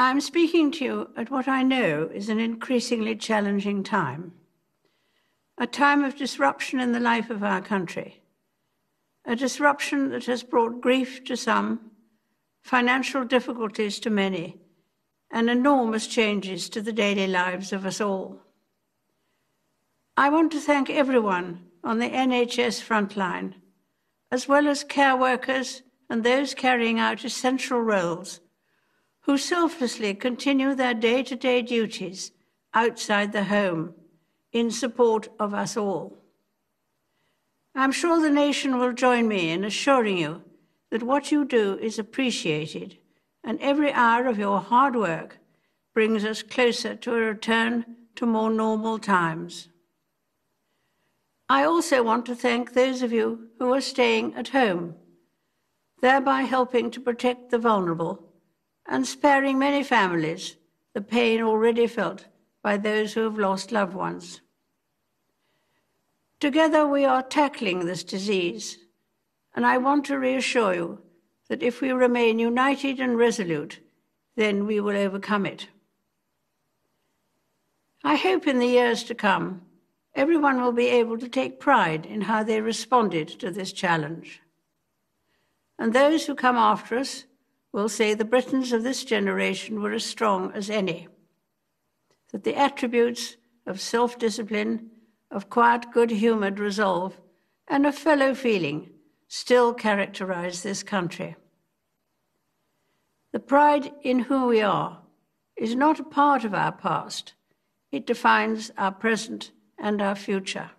I'm speaking to you at what I know is an increasingly challenging time, a time of disruption in the life of our country, a disruption that has brought grief to some, financial difficulties to many, and enormous changes to the daily lives of us all. I want to thank everyone on the NHS frontline, as well as care workers and those carrying out essential roles who selflessly continue their day to day duties outside the home in support of us all. I'm sure the nation will join me in assuring you that what you do is appreciated, and every hour of your hard work brings us closer to a return to more normal times. I also want to thank those of you who are staying at home, thereby helping to protect the vulnerable and sparing many families the pain already felt by those who have lost loved ones. Together we are tackling this disease, and I want to reassure you that if we remain united and resolute, then we will overcome it. I hope in the years to come, everyone will be able to take pride in how they responded to this challenge. And those who come after us will say the Britons of this generation were as strong as any, that the attributes of self discipline, of quiet, good humoured resolve, and of fellow feeling still characterize this country. The pride in who we are is not a part of our past, it defines our present and our future.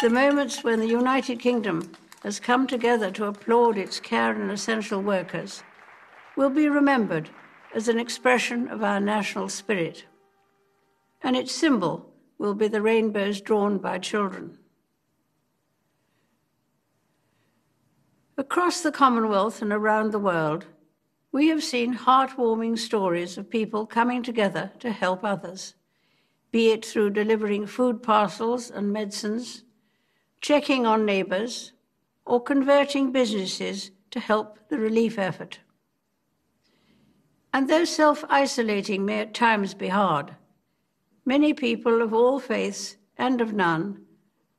The moments when the United Kingdom has come together to applaud its care and essential workers will be remembered as an expression of our national spirit, and its symbol will be the rainbows drawn by children. Across the Commonwealth and around the world, we have seen heartwarming stories of people coming together to help others, be it through delivering food parcels and medicines, checking on neighbours, or converting businesses to help the relief effort. And though self isolating may at times be hard, many people of all faiths and of none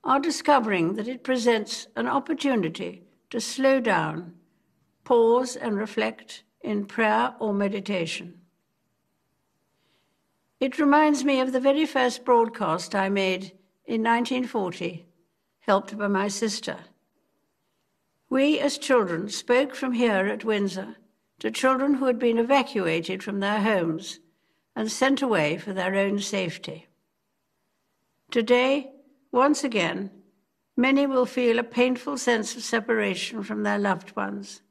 are discovering that it presents an opportunity to slow down, pause, and reflect in prayer or meditation. It reminds me of the very first broadcast I made in 1940, helped by my sister. We, as children, spoke from here at Windsor to children who had been evacuated from their homes and sent away for their own safety. Today, once again, many will feel a painful sense of separation from their loved ones.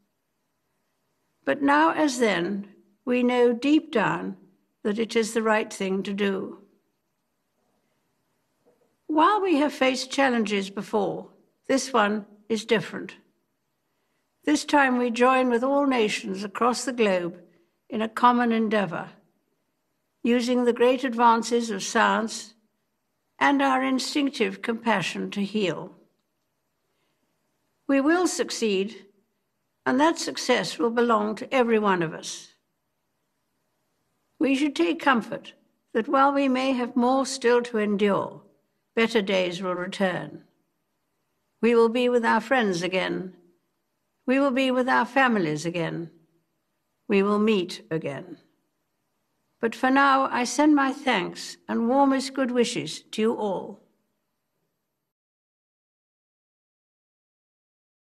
But now, as then, we know deep down that it is the right thing to do. While we have faced challenges before, this one is different. This time we join with all nations across the globe in a common endeavour, using the great advances of science and our instinctive compassion to heal. We will succeed, and that success will belong to every one of us. We should take comfort that while we may have more still to endure, better days will return. We will be with our friends again we will be with our families again. We will meet again. But for now, I send my thanks and warmest good wishes to you all.